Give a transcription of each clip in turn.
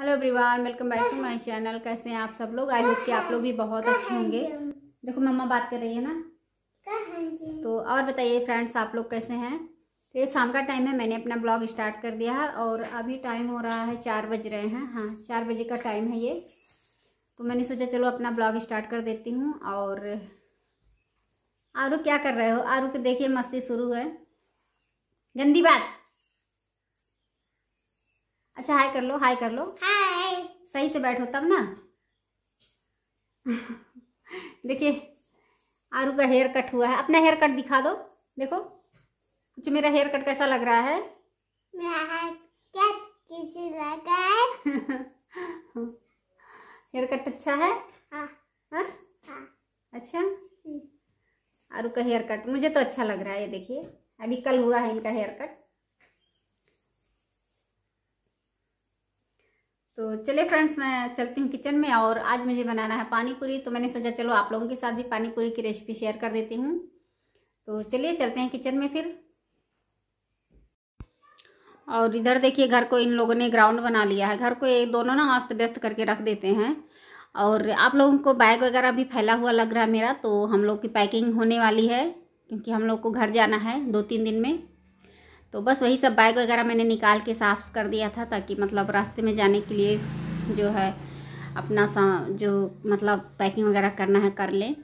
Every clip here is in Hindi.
Hello everyone welcome back to my channel कैसे हैं आप सब लोग आई होप कि आप लोग भी बहुत अच्छे होंगे देखो मम्मा बात कर रही है ना तो और बताइए फ्रेंड्स आप लोग कैसे हैं तो ये शाम का टाइम है मैंने अपना ब्लॉग स्टार्ट कर दिया है और अभी टाइम हो रहा है चार बज रहे हैं हाँ चार बजे का टाइम है ये तो मैंने सोचा चलो अपना ब्लॉग स्टार्ट कर देती हूँ और आरू क्या कर रहे हो आरू के देखिए मस्ती शुरू है गंदी बात अच्छा हाय कर लो हाय कर लो हाय सही से बैठो तब ना देखिए आरू का हेयर कट हुआ है अपना हेयर कट दिखा दो देखो कुछ मेरा हेयर कट कैसा लग रहा है हेयर कट अच्छा है हाँ। आ, हाँ? हाँ। अच्छा हम्म। आरू का हेयर कट मुझे तो अच्छा लग रहा है ये देखिए अभी कल हुआ है इनका हेयर कट तो चले फ्रेंड्स मैं चलती हूँ किचन में और आज मुझे बनाना है पानी पूरी तो मैंने सोचा चलो आप लोगों के साथ भी पानी पूरी की रेसिपी शेयर कर देती हूँ तो चलिए चलते हैं किचन में फिर और इधर देखिए घर को इन लोगों ने ग्राउंड बना लिया है घर को ये दोनों ना अस्त व्यस्त करके रख देते हैं और आप लोगों को बैग वगैरह भी फैला हुआ लग रहा है मेरा तो हम लोग की पैकिंग होने वाली है क्योंकि हम लोग को घर जाना है दो तीन दिन में तो बस वही सब बैग वगैरह मैंने निकाल के साफ़ कर दिया था ताकि मतलब रास्ते में जाने के लिए जो है अपना सा जो मतलब पैकिंग वगैरह करना है कर लें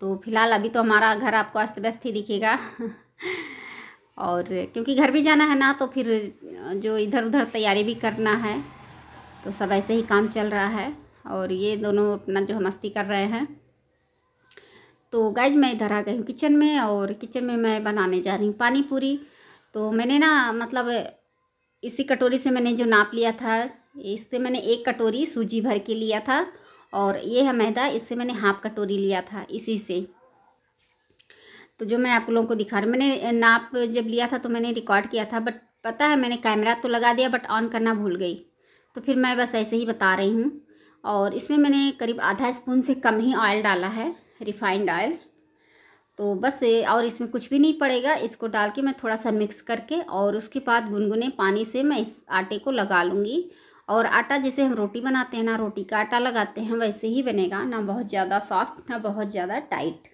तो फिलहाल अभी तो हमारा घर आपको अस्त व्यस्त ही दिखेगा और क्योंकि घर भी जाना है ना तो फिर जो इधर उधर तैयारी भी करना है तो सब ऐसे ही काम चल रहा है और ये दोनों अपना जो मस्ती कर रहे हैं तो गैज मैं इधर आ गई हूँ किचन में और किचन में मैं बनाने जा रही हूँ पानी पूरी तो मैंने ना मतलब इसी कटोरी से मैंने जो नाप लिया था इससे मैंने एक कटोरी सूजी भर के लिया था और ये है मैदा इससे मैंने हाफ कटोरी लिया था इसी से तो जो मैं आप लोगों को दिखा रही मैंने नाप जब लिया था तो मैंने रिकॉर्ड किया था बट पता है मैंने कैमरा तो लगा दिया बट ऑन करना भूल गई तो फिर मैं बस ऐसे ही बता रही हूँ और इसमें मैंने करीब आधा स्पून से कम ही ऑयल डाला है रिफाइंड ऑयल तो बस और इसमें कुछ भी नहीं पड़ेगा इसको डाल के मैं थोड़ा सा मिक्स करके और उसके बाद गुनगुने पानी से मैं इस आटे को लगा लूँगी और आटा जैसे हम रोटी बनाते हैं ना रोटी का आटा लगाते हैं वैसे ही बनेगा ना बहुत ज़्यादा सॉफ्ट ना बहुत ज़्यादा टाइट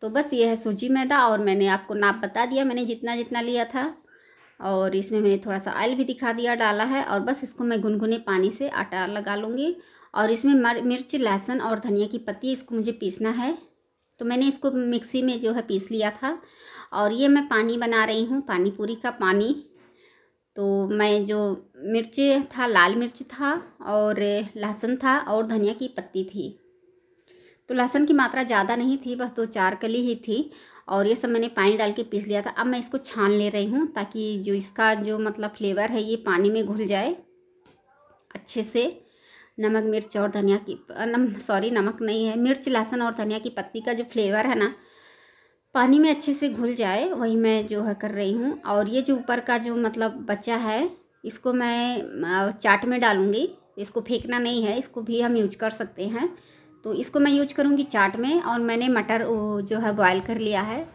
तो बस ये है सूजी मैदा और मैंने आपको नाप बता दिया मैंने जितना जितना लिया था और इसमें मैंने थोड़ा सा ऑयल भी दिखा दिया डाला है और बस इसको मैं गुनगुने पानी से आटा लगा लूँगी और इसमें मिर्च लहसुन और धनिया की पत्ती इसको मुझे पीसना है तो मैंने इसको मिक्सी में जो है पीस लिया था और ये मैं पानी बना रही हूँ पानी पूरी का पानी तो मैं जो मिर्च था लाल मिर्च था और लहसुन था और धनिया की पत्ती थी तो लहसुन की मात्रा ज़्यादा नहीं थी बस दो चार कली ही थी और ये सब मैंने पानी डाल के पीस लिया था अब मैं इसको छान ले रही हूँ ताकि जो इसका जो मतलब फ्लेवर है ये पानी में घुल जाए अच्छे से नमक मिर्च और धनिया की नम सॉरी नमक नहीं है मिर्च लहसुन और धनिया की पत्ती का जो फ्लेवर है ना पानी में अच्छे से घुल जाए वही मैं जो है कर रही हूँ और ये जो ऊपर का जो मतलब बचा है इसको मैं चाट में डालूँगी इसको फेंकना नहीं है इसको भी हम यूज कर सकते हैं तो इसको मैं यूज करूँगी चाट में और मैंने मटर जो है बॉयल कर लिया है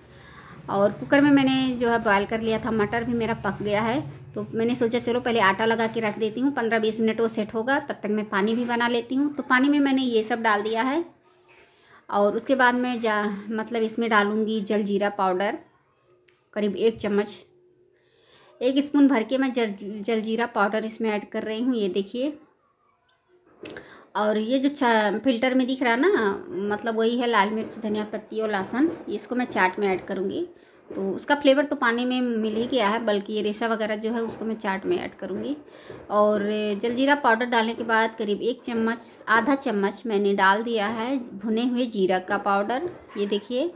और कुकर में मैंने जो है बॉयल कर लिया था मटर भी मेरा पक गया है तो मैंने सोचा चलो पहले आटा लगा के रख देती हूँ पंद्रह बीस मिनट वो सेट होगा तब तक मैं पानी भी बना लेती हूँ तो पानी में मैंने ये सब डाल दिया है और उसके बाद मैं जा मतलब इसमें डालूँगी जल जीरा पाउडर करीब एक चम्मच एक स्पून भर के मैं जल जल जीरा पाउडर इसमें ऐड कर रही हूँ ये देखिए और ये जो फिल्टर में दिख रहा ना मतलब वही है लाल मिर्च धनिया पत्ती और लहसुन इसको मैं चाट में ऐड करूँगी तो उसका फ्लेवर तो पानी में मिल ही गया है बल्कि ये रेशा वगैरह जो है उसको मैं चाट में ऐड करूँगी और जलजीरा पाउडर डालने के बाद करीब एक चम्मच आधा चम्मच मैंने डाल दिया है भुने हुए जीरा का पाउडर ये देखिए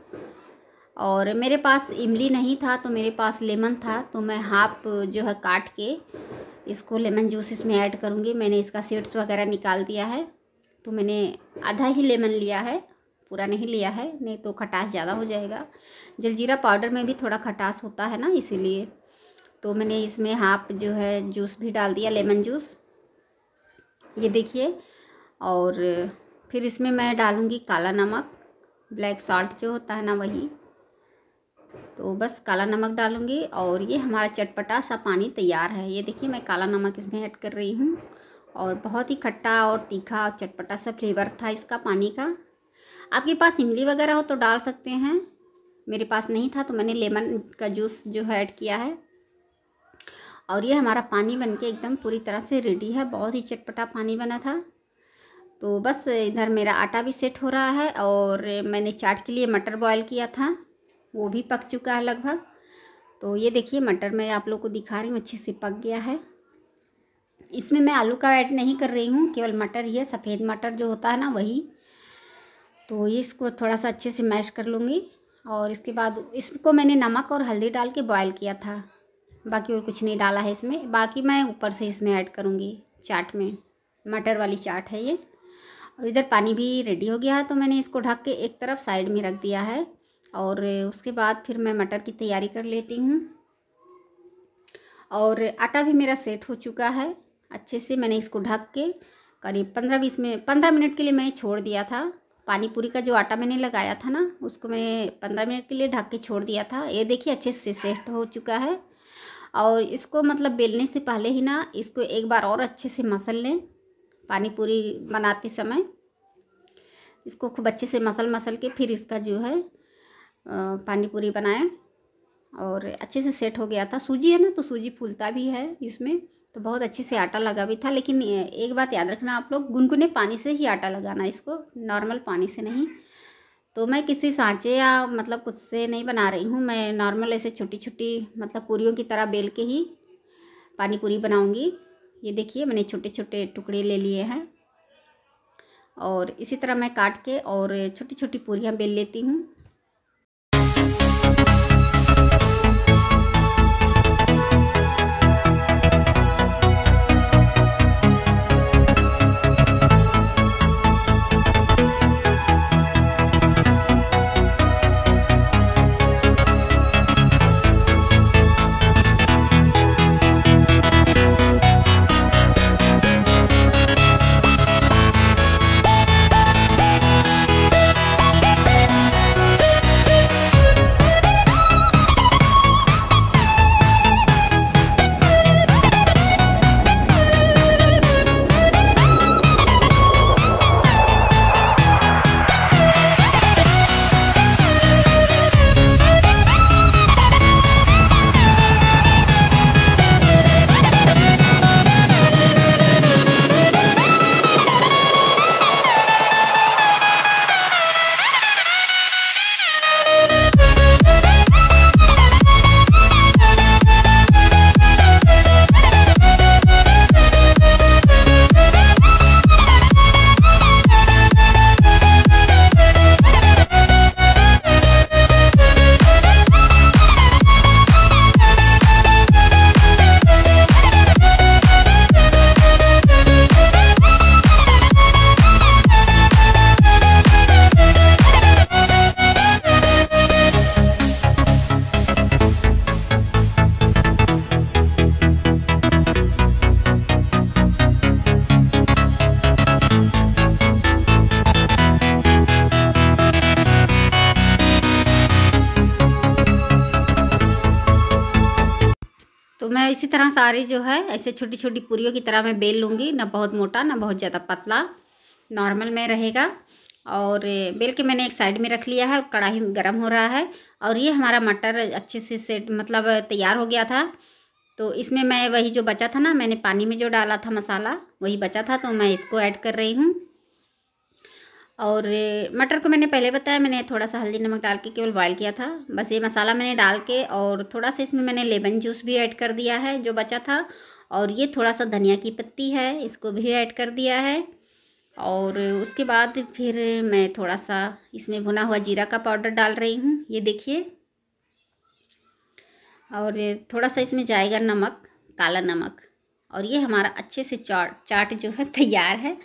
और मेरे पास इमली नहीं था तो मेरे पास लेमन था तो मैं हाफ जो है काट के इसको लेमन जूस इसमें ऐड करूँगी मैंने इसका सीड्स वगैरह निकाल दिया है तो मैंने आधा ही लेमन लिया है पूरा नहीं लिया है नहीं तो खटास ज़्यादा हो जाएगा जलजीरा पाउडर में भी थोड़ा खटास होता है ना इसीलिए तो मैंने इसमें हाफ जो है जूस भी डाल दिया लेमन जूस ये देखिए और फिर इसमें मैं डालूँगी काला नमक ब्लैक सॉल्ट जो होता है ना वही तो बस काला नमक डालूँगी और ये हमारा चटपटा सा पानी तैयार है ये देखिए मैं काला नमक इसमें ऐड कर रही हूँ और बहुत ही खट्टा और तीखा और चटपटा सा फ्लेवर था इसका पानी का आपके पास इमली वगैरह हो तो डाल सकते हैं मेरे पास नहीं था तो मैंने लेमन का जूस जो है ऐड किया है और ये हमारा पानी बन के एकदम पूरी तरह से रेडी है बहुत ही चटपटा पानी बना था तो बस इधर मेरा आटा भी सेट हो रहा है और मैंने चाट के लिए मटर बॉयल किया था वो भी पक चुका है लगभग तो ये देखिए मटर मैं आप लोग को दिखा रही हूँ अच्छे से पक गया है इसमें मैं आलू का ऐड नहीं कर रही हूँ केवल मटर ही है सफ़ेद मटर जो होता है ना वही तो इसको थोड़ा सा अच्छे से मैश कर लूँगी और इसके बाद इसको मैंने नमक और हल्दी डाल के बॉयल किया था बाकी और कुछ नहीं डाला है इसमें बाकी मैं ऊपर से इसमें ऐड करूँगी चाट में मटर वाली चाट है ये और इधर पानी भी रेडी हो गया है तो मैंने इसको ढक के एक तरफ साइड में रख दिया है और उसके बाद फिर मैं मटर की तैयारी कर लेती हूँ और आटा भी मेरा सेट हो चुका है अच्छे से मैंने इसको ढक के करीब पंद्रह बीस मिनट पंद्रह मिनट के लिए मैंने छोड़ दिया था पानी पूरी का जो आटा मैंने लगाया था ना उसको मैंने पंद्रह मिनट के लिए ढक के छोड़ दिया था ये देखिए अच्छे से सेट हो चुका है और इसको मतलब बेलने से पहले ही ना इसको एक बार और अच्छे से मसल लें पानी पूरी बनाते समय इसको खूब अच्छे से मसल मसल के फिर इसका जो है पानी पूरी बनाएं और अच्छे से सेट हो गया था सूजी है ना तो सूजी फूलता भी है इसमें तो बहुत अच्छे से आटा लगा भी था लेकिन एक बात याद रखना आप लोग गुनगुने पानी से ही आटा लगाना इसको नॉर्मल पानी से नहीं तो मैं किसी सांचे या मतलब कुछ से नहीं बना रही हूँ मैं नॉर्मल ऐसे छोटी छोटी मतलब पूरियों की तरह बेल के ही पानी पूरी बनाऊँगी ये देखिए मैंने छोटे छोटे टुकड़े ले लिए हैं और इसी तरह मैं काट के और छोटी छोटी पूरियाँ बेल लेती हूँ तरह सारे जो है ऐसे छोटी छोटी पूरियों की तरह मैं बेल लूँगी ना बहुत मोटा ना बहुत ज़्यादा पतला नॉर्मल में रहेगा और बेल के मैंने एक साइड में रख लिया है और कढ़ाई गर्म हो रहा है और ये हमारा मटर अच्छे से सेट मतलब तैयार हो गया था तो इसमें मैं वही जो बचा था ना मैंने पानी में जो डाला था मसाला वही बचा था तो मैं इसको ऐड कर रही हूँ और मटर को मैंने पहले बताया मैंने थोड़ा सा हल्दी नमक डाल के केवल बॉयल किया था बस ये मसाला मैंने डाल के और थोड़ा सा इसमें मैंने लेमन जूस भी ऐड कर दिया है जो बचा था और ये थोड़ा सा धनिया की पत्ती है इसको भी ऐड कर दिया है और उसके बाद फिर मैं थोड़ा सा इसमें भुना हुआ जीरा का पाउडर डाल रही हूँ ये देखिए और थोड़ा सा इसमें जाएगा नमक काला नमक और ये हमारा अच्छे से चाट चाट जो है तैयार है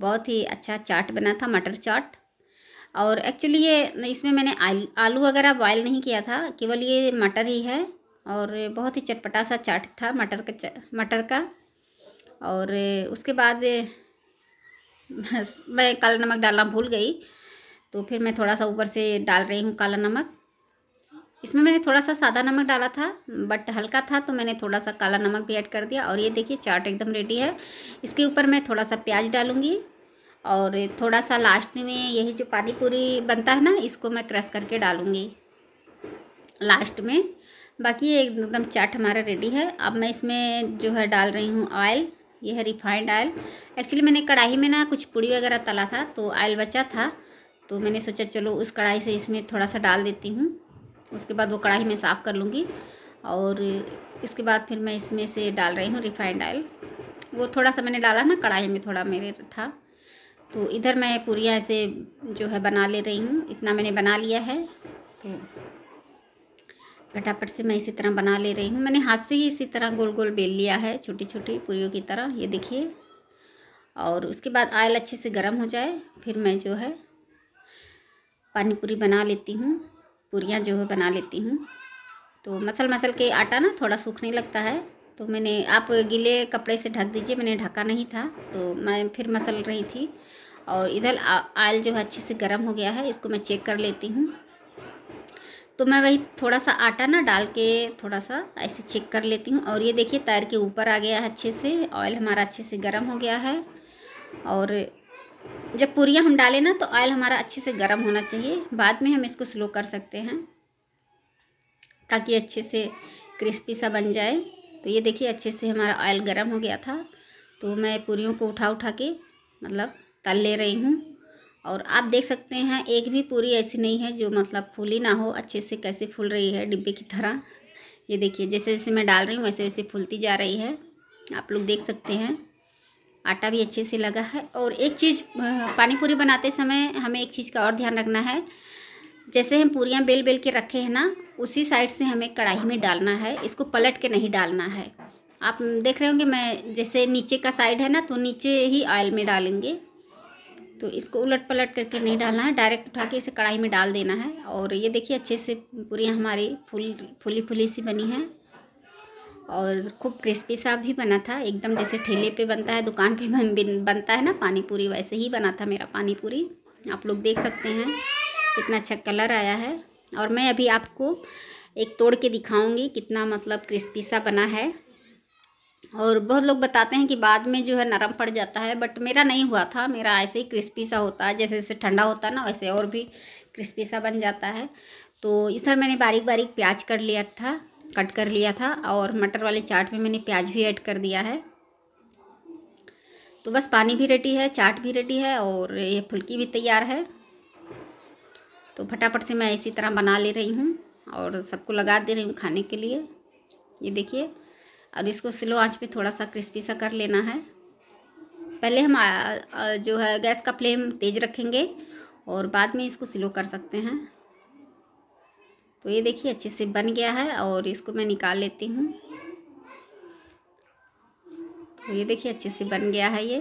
बहुत ही अच्छा चाट बना था मटर चाट और एक्चुअली ये इसमें मैंने आलू वगैरह बॉयल नहीं किया था केवल ये मटर ही है और बहुत ही चटपटा सा चाट था मटर का मटर का और उसके बाद मैं काला नमक डालना भूल गई तो फिर मैं थोड़ा सा ऊपर से डाल रही हूँ काला नमक इसमें मैंने थोड़ा सा सादा नमक डाला था बट हल्का था तो मैंने थोड़ा सा काला नमक भी ऐड कर दिया और ये देखिए चाट एकदम रेडी है इसके ऊपर मैं थोड़ा सा प्याज डालूँगी और थोड़ा सा लास्ट में यही जो पानी पूरी बनता है ना इसको मैं क्रश करके डालूँगी लास्ट में बाकी ये एकदम चाट हमारा रेडी है अब मैं इसमें जो है डाल रही हूँ ऑयल ये है रिफाइंड ऑयल एक्चुअली मैंने कढ़ाई में ना कुछ पूड़ी वगैरह तला था तो ऑयल बचा था तो मैंने सोचा चलो उस कढ़ाई से इसमें थोड़ा सा डाल देती हूँ उसके बाद वो कढ़ाई में साफ़ कर लूँगी और इसके बाद फिर मैं इसमें से डाल रही हूँ रिफाइंड ऑयल वो थोड़ा सा मैंने डाला ना कढ़ाई में थोड़ा मेरे था तो इधर मैं पूरियाँ ऐसे जो है बना ले रही हूँ इतना मैंने बना लिया है तो फटाफट से मैं इसी तरह बना ले रही हूँ मैंने हाथ से ही इसी तरह गोल गोल बेल लिया है छोटी छोटी पूरियों की तरह ये देखिए और उसके बाद आयल अच्छे से गर्म हो जाए फिर मैं जो है पानी पूरी बना लेती हूँ पूरियाँ जो है बना लेती हूँ तो मसल मसल के आटा ना थोड़ा सूखने लगता है तो मैंने आप गीले कपड़े से ढक दीजिए मैंने ढका नहीं था तो मैं फिर मसल रही थी और इधर आयल जो है अच्छे से गर्म हो गया है इसको मैं चेक कर लेती हूँ तो मैं वही थोड़ा सा आटा ना डाल के थोड़ा सा ऐसे चेक कर लेती हूँ और ये देखिए तार के ऊपर आ गया है अच्छे से ऑयल हमारा अच्छे से गर्म हो गया है और जब पूरियाँ हम डालें ना तो ऑयल हमारा अच्छे से गर्म होना चाहिए बाद में हम इसको स्लो कर सकते हैं ताकि अच्छे से क्रिस्पी सा बन जाए तो ये देखिए अच्छे से हमारा ऑयल गर्म हो गया था तो मैं पूरियों को उठा उठा के मतलब तल ले रही हूँ और आप देख सकते हैं एक भी पूरी ऐसी नहीं है जो मतलब फूली ना हो अच्छे से कैसे फूल रही है डिब्बे की तरह ये देखिए जैसे जैसे मैं डाल रही हूँ वैसे वैसे फूलती जा रही है आप लोग देख सकते हैं आटा भी अच्छे से लगा है और एक चीज़ पानी पूरी बनाते समय हमें एक चीज़ का और ध्यान रखना है जैसे हम पूरियाँ बेल बेल के रखे हैं ना उसी साइड से हमें कढ़ाई में डालना है इसको पलट के नहीं डालना है आप देख रहे होंगे मैं जैसे नीचे का साइड है ना तो नीचे ही ऑयल में डालेंगे तो इसको उलट पलट करके नहीं डालना है डायरेक्ट उठा के इसे कढ़ाई में डाल देना है और ये देखिए अच्छे से पूरी हमारी फूल फुल, फूली फुली सी बनी है और खूब क्रिस्पी सा भी बना था एकदम जैसे ठेले पे बनता है दुकान पे बनता है ना पानी पूरी वैसे ही बना था मेरा पानी पूरी आप लोग देख सकते हैं कितना अच्छा कलर आया है और मैं अभी आपको एक तोड़ के दिखाऊंगी कितना मतलब क्रिस्पी सा बना है और बहुत लोग बताते हैं कि बाद में जो है नरम पड़ जाता है बट मेरा नहीं हुआ था मेरा ऐसे ही क्रिस्पी सा होता है जैसे जैसे ठंडा होता है ना वैसे और भी क्रिस्पी सा बन जाता है तो इस मैंने बारीक बारीक प्याज कर लिया था कट कर लिया था और मटर वाले चाट में मैंने प्याज भी ऐड कर दिया है तो बस पानी भी रेडी है चाट भी रेडी है और ये फुल्की भी तैयार है तो फटाफट से मैं इसी तरह बना ले रही हूँ और सबको लगा दे रही हूँ खाने के लिए ये देखिए और इसको स्लो आंच पे थोड़ा सा क्रिस्पी सा कर लेना है पहले हम जो है गैस का फ्लेम तेज़ रखेंगे और बाद में इसको स्लो कर सकते हैं तो ये देखिए अच्छे से बन गया है और इसको मैं निकाल लेती हूँ तो ये देखिए अच्छे से बन गया है ये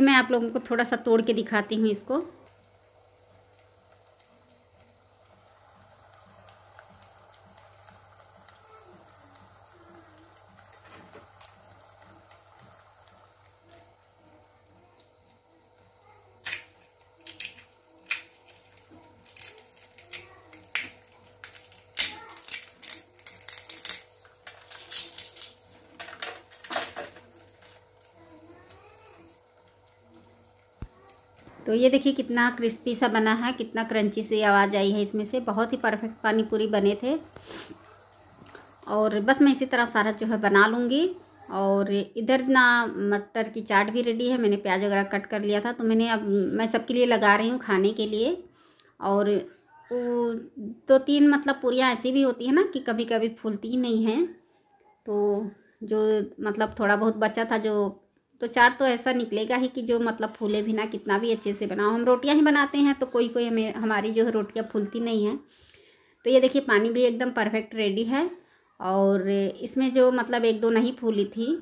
भी मैं आप लोगों को थोड़ा सा तोड़ के दिखाती हूँ इसको तो ये देखिए कितना क्रिस्पी सा बना है कितना क्रंची सी आवाज़ आई है इसमें से बहुत ही परफेक्ट पानी पूरी बने थे और बस मैं इसी तरह सारा जो है बना लूँगी और इधर ना मटर की चाट भी रेडी है मैंने प्याज वगैरह कट कर लिया था तो मैंने अब मैं सबके लिए लगा रही हूँ खाने के लिए और वो दो तीन मतलब पूरियाँ ऐसी भी होती है ना कि कभी कभी फूलती ही नहीं हैं तो जो मतलब थोड़ा बहुत बचा था जो तो चाट तो ऐसा निकलेगा ही कि जो मतलब फूले भी ना कितना भी अच्छे से बनाओ हम रोटियां ही बनाते हैं तो कोई कोई हमें हमारी जो है रोटियाँ फूलती नहीं हैं तो ये देखिए पानी भी एकदम परफेक्ट रेडी है और इसमें जो मतलब एक दो नहीं फूली थी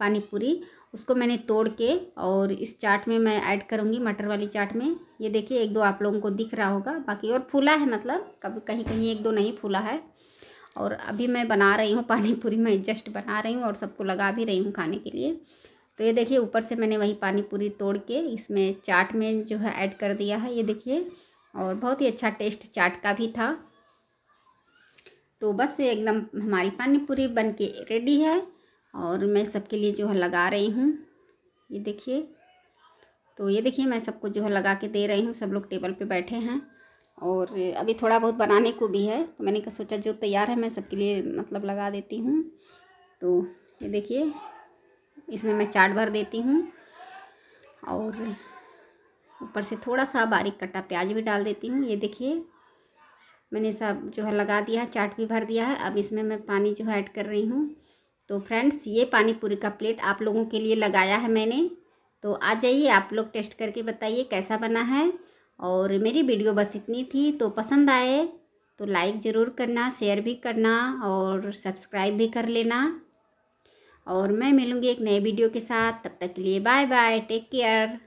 पानी पूरी उसको मैंने तोड़ के और इस चाट में मैं ऐड करूँगी मटर वाली चाट में ये देखिए एक दो आप लोगों को दिख रहा होगा बाकी और फूला है मतलब कभी कहीं कहीं एक दो नहीं फूला है और अभी मैं बना रही हूँ पानी पूरी मैं जस्ट बना रही हूँ और सबको लगा भी रही हूँ खाने के लिए तो ये देखिए ऊपर से मैंने वही पानी पूरी तोड़ के इसमें चाट में जो है ऐड कर दिया है ये देखिए और बहुत ही अच्छा टेस्ट चाट का भी था तो बस एकदम हमारी पानी पूरी बन के रेडी है और मैं सबके लिए जो है लगा रही हूँ ये देखिए तो ये देखिए मैं सबको जो है लगा के दे रही हूँ सब लोग टेबल पे बैठे हैं और अभी थोड़ा बहुत बनाने को भी है तो मैंने सोचा जो तैयार है मैं सबके लिए मतलब लगा देती हूँ तो ये देखिए इसमें मैं चाट भर देती हूँ और ऊपर से थोड़ा सा बारीक कटा प्याज भी डाल देती हूँ ये देखिए मैंने सब जो है लगा दिया है चाट भी भर दिया है अब इसमें मैं पानी जो है ऐड कर रही हूँ तो फ्रेंड्स ये पानी पूरी का प्लेट आप लोगों के लिए लगाया है मैंने तो आ जाइए आप लोग टेस्ट करके बताइए कैसा बना है और मेरी वीडियो बस इतनी थी तो पसंद आए तो लाइक ज़रूर करना शेयर भी करना और सब्सक्राइब भी कर लेना और मैं मिलूँगी एक नए वीडियो के साथ तब तक के लिए बाय बाय टेक केयर